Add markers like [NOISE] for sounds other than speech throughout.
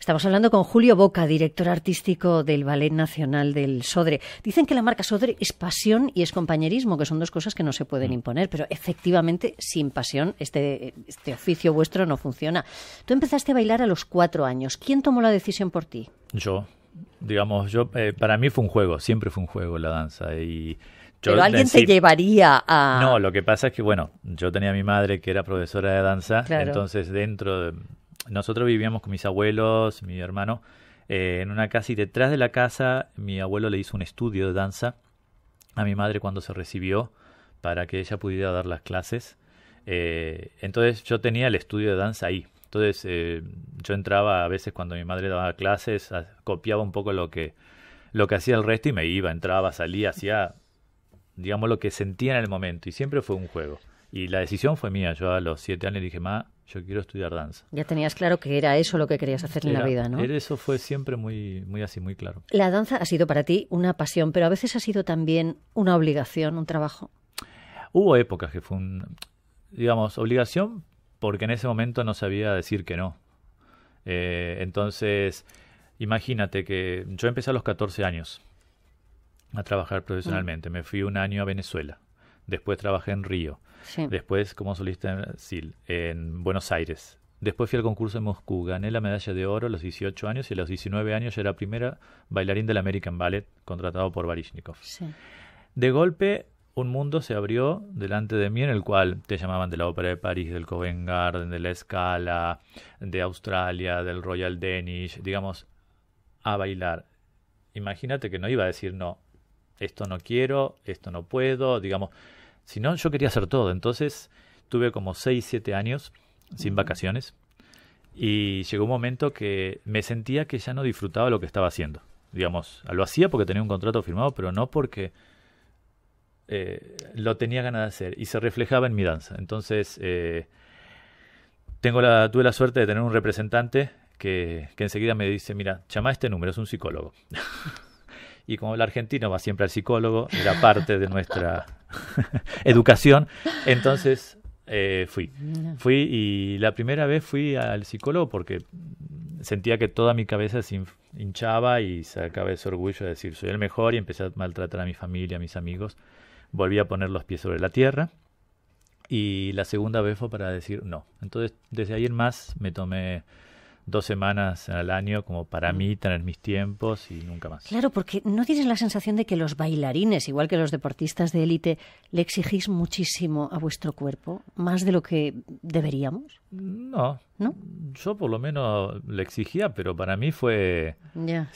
Estamos hablando con Julio Boca, director artístico del Ballet Nacional del Sodre. Dicen que la marca Sodre es pasión y es compañerismo, que son dos cosas que no se pueden mm. imponer, pero efectivamente sin pasión este, este oficio vuestro no funciona. Tú empezaste a bailar a los cuatro años. ¿Quién tomó la decisión por ti? Yo, digamos, yo eh, para mí fue un juego, siempre fue un juego la danza Pero alguien te llevaría a... No, lo que pasa es que, bueno, yo tenía a mi madre que era profesora de danza, entonces dentro de, nosotros vivíamos con mis abuelos, mi hermano, eh, en una casa y detrás de la casa mi abuelo le hizo un estudio de danza a mi madre cuando se recibió para que ella pudiera dar las clases. Eh, entonces yo tenía el estudio de danza ahí. Entonces eh, yo entraba a veces cuando mi madre daba clases, copiaba un poco lo que, lo que hacía el resto y me iba, entraba, salía, hacía, digamos, lo que sentía en el momento. Y siempre fue un juego. Y la decisión fue mía. Yo a los siete años dije, ma, yo quiero estudiar danza. Ya tenías claro que era eso lo que querías hacer en la vida, ¿no? Eso fue siempre muy, muy así, muy claro. La danza ha sido para ti una pasión, pero a veces ha sido también una obligación, un trabajo. Hubo épocas que fue un, digamos, obligación porque en ese momento no sabía decir que no. Eh, entonces, imagínate que yo empecé a los 14 años a trabajar profesionalmente. Mm. Me fui un año a Venezuela después trabajé en Río, después como solista en en Buenos Aires. Después fui al concurso en Moscú, gané la medalla de oro a los 18 años y a los 19 años ya era primera bailarín del American Ballet contratado por Varishnikov. De golpe un mundo se abrió delante de mí en el cual te llamaban de la Ópera de París, del Covent Garden, de la Scala, de Australia, del Royal Danish, digamos, a bailar. Imagínate que no iba a decir no, esto no quiero, esto no puedo, digamos, si no, yo quería hacer todo. Entonces tuve como 6, 7 años sin vacaciones y llegó un momento que me sentía que ya no disfrutaba lo que estaba haciendo. Digamos, lo hacía porque tenía un contrato firmado, pero no porque eh, lo tenía ganas de hacer y se reflejaba en mi danza. Entonces, eh, tengo la, tuve la suerte de tener un representante que, que enseguida me dice, mira, llama a este número, es un psicólogo. [LAUGHS] y como el argentino va siempre al psicólogo, era parte de nuestra [LAUGHS] educación, entonces eh, fui. Fui y la primera vez fui al psicólogo porque sentía que toda mi cabeza se hinchaba y sacaba ese orgullo de decir soy el mejor y empecé a maltratar a mi familia, a mis amigos. Volví a poner los pies sobre la tierra y la segunda vez fue para decir no. Entonces desde ahí en más me tomé dos semanas al año como para mm. mí, tener mis tiempos y nunca más. Claro, porque no tienes la sensación de que los bailarines, igual que los deportistas de élite, le exigís muchísimo a vuestro cuerpo, más de lo que deberíamos. No. Yo por lo menos le exigía, pero para mí fue...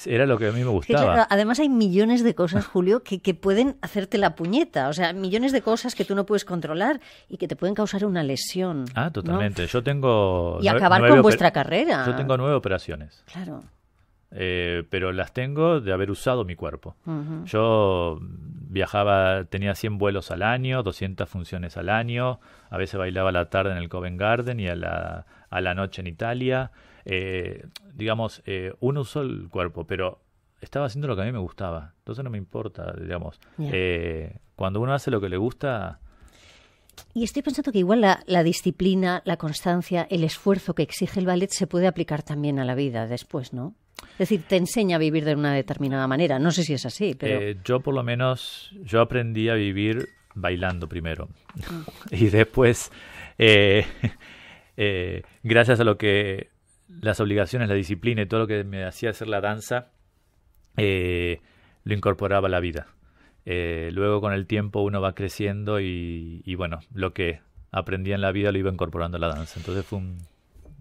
Era lo que a mí me gustaba. además hay millones de cosas, Julio, que, pueden hacerte la puñeta. O sea, millones de cosas que tú no puedes controlar y que te pueden causar una lesión. Ah, totalmente. Yo tengo... Y acabar con vuestra carrera. Yo tengo nueve operaciones. Claro. Eh, pero las tengo de haber usado mi cuerpo. Yo viajaba, tenía 100 vuelos al año, 200 funciones al año, a veces bailaba a la tarde en el Covent Garden y a la, a la noche en Italia. Eh, digamos, eh, uno usó el cuerpo, pero estaba haciendo lo que a mí me gustaba, entonces no me importa, digamos. cuando uno hace lo que le gusta... Y estoy pensando que igual la, disciplina, la constancia, el esfuerzo que exige el ballet se puede aplicar también a la vida después, ¿no? Es decir, te enseña a vivir de una determinada manera. No sé si es así, pero... Eh, yo por lo menos, yo aprendí a vivir bailando primero. Mm. [LAUGHS] y después, eh, [LAUGHS] eh, gracias a lo que las obligaciones, la disciplina y todo lo que me hacía hacer la danza, lo incorporaba a la vida. luego con el tiempo uno va creciendo y, bueno, lo que aprendía en la vida lo iba incorporando a la danza. Entonces fue un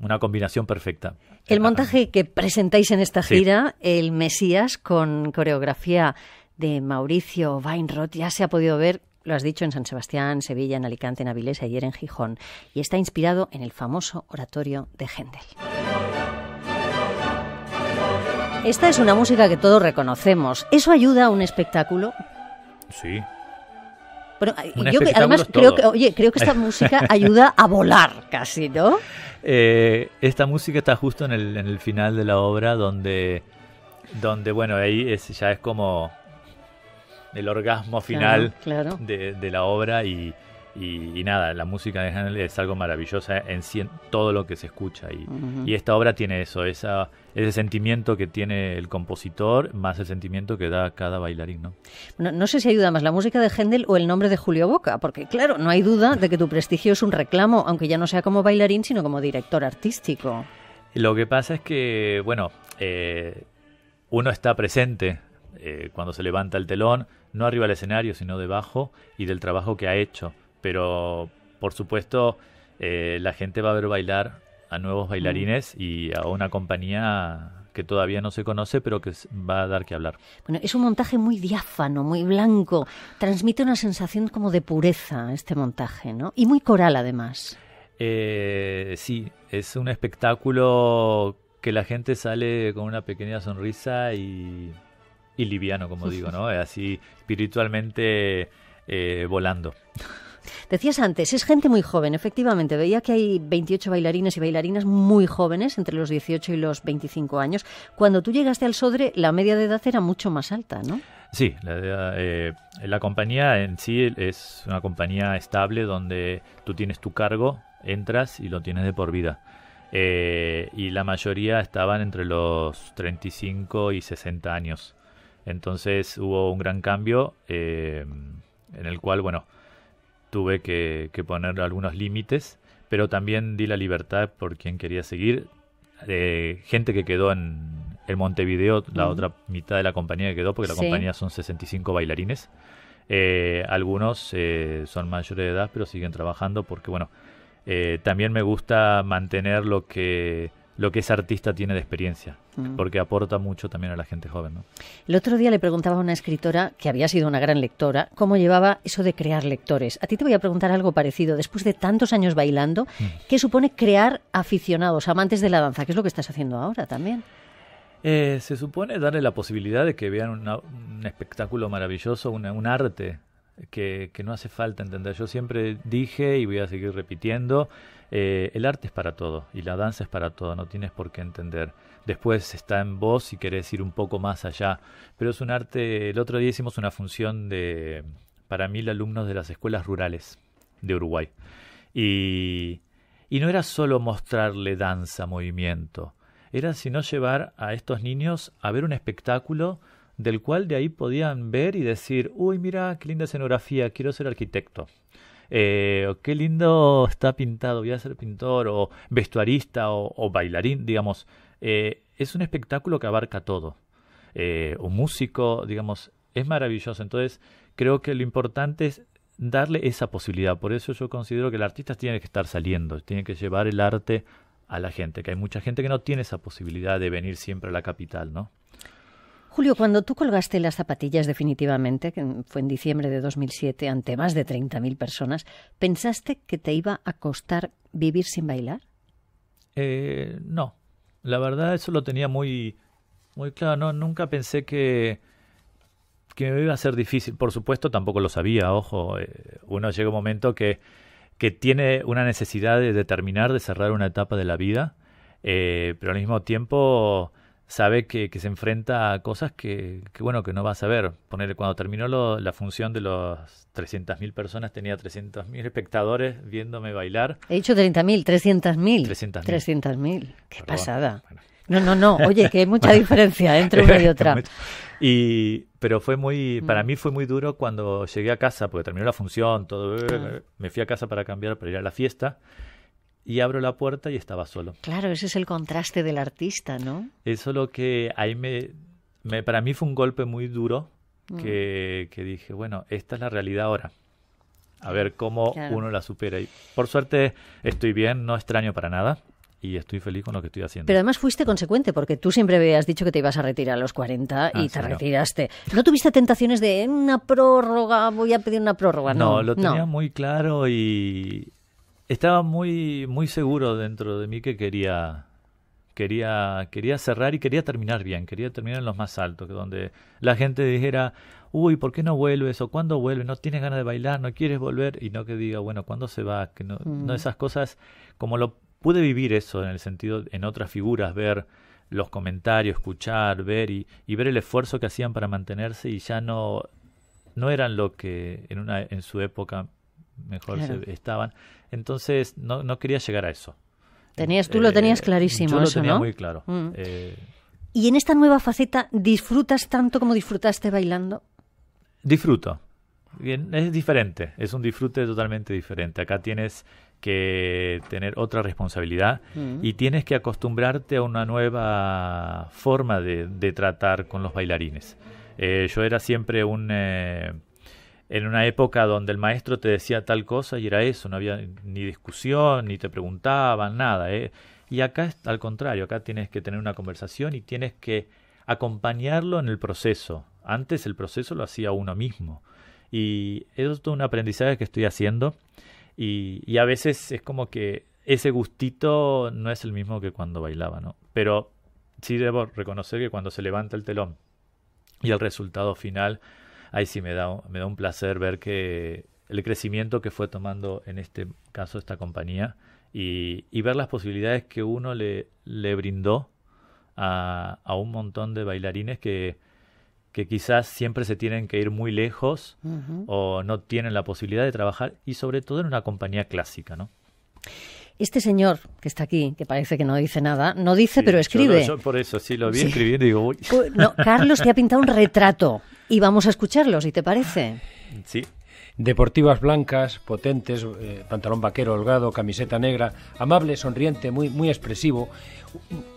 una combinación perfecta. El montaje que presentáis en esta gira, El Mesías, con coreografía de Mauricio Weinroth, ya se ha podido ver lo has dicho, en San Sebastián, Sevilla, en Alicante, en Avilés, ayer en Gijón, y está inspirado en el famoso oratorio de Händel. Esta es una música que todos reconocemos. ¿Eso ayuda a un espectáculo? Sí, yo además creo que, creo que esta [LAUGHS] música ayuda a volar casi, ¿no? Eh, esta música está justo en el, final de la obra donde, donde bueno, ahí es, ya es como el orgasmo final De, la obra y, nada, la música de es algo maravillosa en, todo lo que se escucha y esta obra tiene eso, esa ese sentimiento que tiene el compositor más el sentimiento que da cada bailarín, ¿no? ¿no? sé si ayuda más la música de Händel o el nombre de Julio Boca, porque claro, no hay duda de que tu prestigio es un reclamo, aunque ya no sea como bailarín, sino como director artístico. Lo que pasa es que, bueno, eh, uno está presente eh, cuando se levanta el telón, no arriba del escenario, sino debajo y del trabajo que ha hecho. Pero, por supuesto, eh, la gente va a ver bailar a nuevos mm. bailarines y a una compañía que todavía no se conoce, pero que va a dar que hablar. Bueno, es un montaje muy diáfano, muy blanco. Transmite una sensación como de pureza este montaje, ¿no? Y muy coral, además. Eh, sí, es un espectáculo que la gente sale con una pequeña sonrisa y, liviano, como [LAUGHS] digo, ¿no? Así espiritualmente eh, volando. [LAUGHS] Decías antes, es gente muy joven, efectivamente. Veía que hay 28 bailarines y bailarinas muy jóvenes, entre los 18 y los 25 años. Cuando tú llegaste al Sodre, la media de edad era mucho más alta, ¿no? Sí, eh, la, compañía en sí es una compañía estable donde tú tienes tu cargo, entras y lo tienes de por vida. Eh, y la mayoría estaban entre los 35 y 60 años. Entonces hubo un gran cambio eh, en el cual, bueno, tuve que, poner algunos límites, pero también di la libertad por quien quería seguir. Eh, gente que quedó en el Montevideo, la otra mitad de la compañía que quedó, porque la compañía son 65 bailarines. Eh, algunos eh, son mayores de edad, pero siguen trabajando porque, bueno, también me gusta mantener lo que lo que ese artista tiene de experiencia, mm. porque aporta mucho también a la gente joven. El otro día le preguntaba a una escritora, que había sido una gran lectora, cómo llevaba eso de crear lectores. A ti te voy a preguntar algo parecido. Después de tantos años bailando, mm. ¿qué supone crear aficionados, amantes de la danza? ¿Qué es lo que estás haciendo ahora también? Eh, se supone darle la posibilidad de que vean un espectáculo maravilloso, un arte que, no hace falta entender. Yo siempre dije y voy a seguir repitiendo, eh, el arte es para todo y la danza es para todo, no tienes por qué entender. Después está en vos si querés ir un poco más allá, pero es un arte, el otro día hicimos una función de, para mil alumnos de las escuelas rurales de Uruguay. Y, y no era solo mostrarle danza, movimiento, era sino llevar a estos niños a ver un espectáculo del cual de ahí podían ver y decir, uy, mira, qué linda escenografía, quiero ser arquitecto. Eh, qué lindo está pintado, voy a ser pintor o vestuarista o, bailarín, digamos. Eh, es un espectáculo que abarca todo. O eh, un músico, digamos, es maravilloso. Entonces, creo que lo importante es darle esa posibilidad. Por eso yo considero que el artista tiene que estar saliendo, tiene que llevar el arte a la gente, que hay mucha gente que no tiene esa posibilidad de venir siempre a la capital, ¿no? Julio, cuando tú colgaste las zapatillas definitivamente, que fue en diciembre de 2007, ante más de 30.000 personas, ¿pensaste que te iba a costar vivir sin bailar? Eh, no, la verdad eso lo tenía muy, muy claro. nunca pensé que, que me iba a ser difícil. Por supuesto, tampoco lo sabía, ojo. Eh, uno llega un momento que, que tiene una necesidad de, determinar terminar, de cerrar una etapa de la vida, eh, pero al mismo tiempo sabe que, se enfrenta a cosas que, bueno, que no va a saber. cuando terminó la función de los 300.000 personas, tenía 300.000 espectadores viéndome bailar. He dicho 30.000, 300.000. 300.000. Qué pasada. No, no, no. Oye, que hay mucha diferencia entre una y otra. y, pero fue muy, mm. para mí fue muy duro cuando llegué a casa, porque terminó la función, todo, ah. me fui a casa para cambiar, para ir a la fiesta y abro la puerta y estaba solo. Claro, ese es el contraste del artista, ¿no? Eso lo que ahí me, para mí fue un golpe muy duro mm. que, que, dije, bueno, esta es la realidad ahora. A ver cómo uno la supera. Y por suerte estoy bien, no extraño para nada y estoy feliz con lo que estoy haciendo. Pero además fuiste consecuente, porque tú siempre habías dicho que te ibas a retirar a los 40 ah, y te retiraste. No. tuviste tentaciones de una prórroga, voy a pedir una prórroga? No, lo tenía muy claro y estaba muy, muy seguro dentro de mí que quería, quería, quería cerrar y quería terminar bien, quería terminar en los más altos, donde la gente dijera, uy, ¿por qué no vuelves? ¿O cuándo vuelves? ¿No tienes ganas de bailar? ¿No quieres volver? Y no que diga, bueno, ¿cuándo se va? Que no, mm. esas cosas, como lo pude vivir eso en el sentido, en otras figuras, ver los comentarios, escuchar, ver y, y, ver el esfuerzo que hacían para mantenerse y ya no, no eran lo que en, una, en su época mejor estaban. Entonces no, no quería llegar a eso. Tenías, tú eh, lo tenías clarísimo. lo tenía muy claro. Mm. Eh, ¿Y en esta nueva faceta disfrutas tanto como disfrutaste bailando? Disfruto. Bien, es diferente, es un disfrute totalmente diferente. Acá tienes que tener otra responsabilidad mm. y tienes que acostumbrarte a una nueva forma de, tratar con los bailarines. Eh, yo era siempre un en una época donde el maestro te decía tal cosa y era eso, no había ni discusión, ni te preguntaban, nada. ¿eh? Y acá es al contrario, acá tienes que tener una conversación y tienes que acompañarlo en el proceso. Antes el proceso lo hacía uno mismo. Y es todo un aprendizaje que estoy haciendo. Y, a veces es como que ese gustito no es el mismo que cuando bailaba, ¿no? Pero sí debo reconocer que cuando se levanta el telón y el resultado final ahí sí me da, me da un placer ver que el crecimiento que fue tomando en este caso esta compañía y, ver las posibilidades que uno le, le brindó a, a, un montón de bailarines que, quizás siempre se tienen que ir muy lejos o no tienen la posibilidad de trabajar y sobre todo en una compañía clásica, ¿no? Este señor que está aquí, que parece que no dice nada, no dice pero escribe. Yo, por eso, sí, lo vi escribiendo digo, Carlos que ha pintado un retrato. Y vamos a escucharlos, si te parece. Sí. Deportivas blancas, potentes, eh, pantalón vaquero holgado, camiseta negra, amable, sonriente, muy, muy expresivo.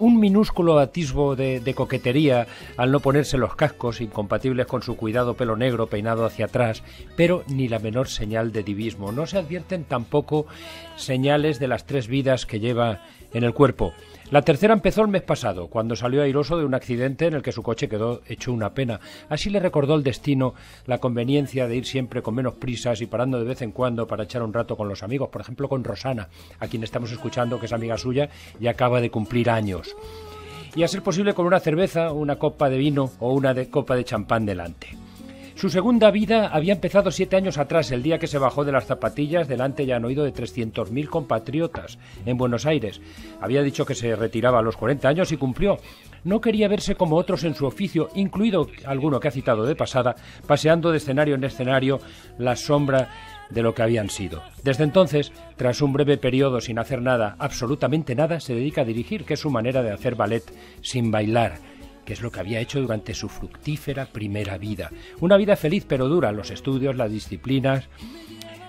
Un minúsculo atisbo de, de, coquetería al no ponerse los cascos, incompatibles con su cuidado pelo negro peinado hacia atrás, pero ni la menor señal de divismo. No se advierten tampoco señales de las tres vidas que lleva en el cuerpo. La tercera empezó el mes pasado, cuando salió airoso de un accidente en el que su coche quedó hecho una pena. Así le recordó el destino la conveniencia de ir siempre con menos prisas y parando de vez en cuando para echar un rato con los amigos, por ejemplo con Rosana, a quien estamos escuchando que es amiga suya y acaba de cumplir años. Y a ser posible con una cerveza, una copa de vino o una copa de champán delante. Su segunda vida había empezado siete años atrás, el día que se bajó de las zapatillas delante ya han oído de 300.000 compatriotas en Buenos Aires. Había dicho que se retiraba a los 40 años y cumplió. No quería verse como otros en su oficio, incluido alguno que ha citado de pasada, paseando de escenario en escenario la sombra de lo que habían sido. Desde entonces, tras un breve periodo sin hacer nada, absolutamente nada, se dedica a dirigir, que es su manera de hacer ballet sin bailar que es lo que había hecho durante su fructífera primera vida. Una vida feliz pero dura, los estudios, las disciplinas,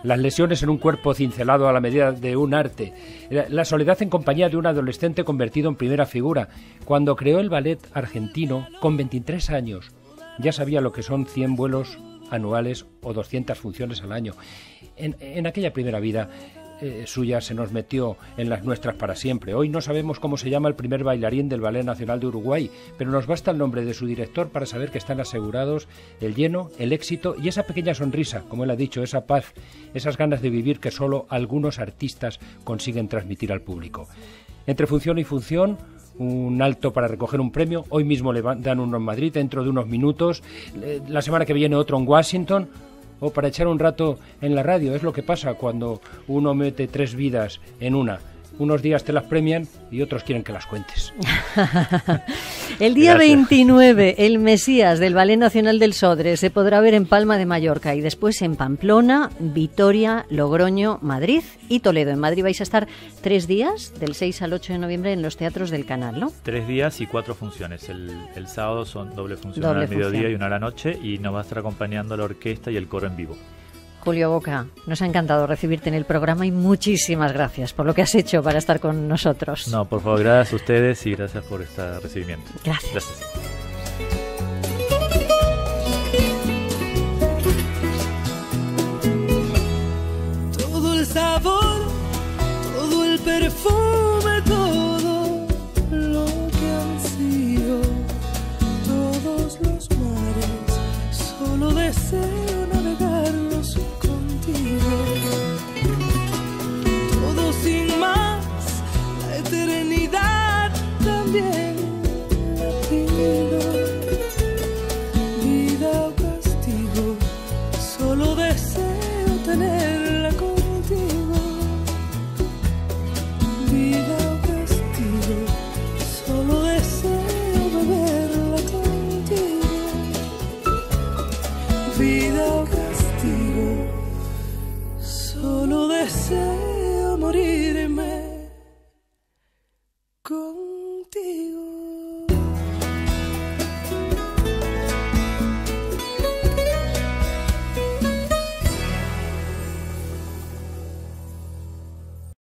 las lesiones en un cuerpo cincelado a la medida de un arte, la soledad en compañía de un adolescente convertido en primera figura. Cuando creó el ballet argentino, con 23 años, ya sabía lo que son 100 vuelos anuales o 200 funciones al año. En, en aquella primera vida eh, suya se nos metió en las nuestras para siempre. Hoy no sabemos cómo se llama el primer bailarín del Ballet Nacional de Uruguay, pero nos basta el nombre de su director para saber que están asegurados el lleno, el éxito y esa pequeña sonrisa, como él ha dicho, esa paz, esas ganas de vivir que solo algunos artistas consiguen transmitir al público. Entre función y función, un alto para recoger un premio. Hoy mismo le dan uno en Madrid, dentro de unos minutos. La semana que viene otro en Washington o para echar un rato en la radio. Es lo que pasa cuando uno mete tres vidas en una. Unos días te las premian y otros quieren que las cuentes. [LAUGHS] El día 29, el Mesías del Ballet Nacional del Sodre se podrá ver en Palma de Mallorca y después en Pamplona, Vitoria, Logroño, Madrid y Toledo. En Madrid vais a estar tres días, del 6 al 8 de noviembre, en los teatros del canal, ¿no? Tres días y cuatro funciones. El, sábado son doble función al mediodía y una a la noche y nos va a estar acompañando la orquesta y el coro en vivo. Julio Boca, nos ha encantado recibirte en el programa y muchísimas gracias por lo que has hecho para estar con nosotros. No, por favor, gracias a ustedes y gracias por este recibimiento. gracias. gracias.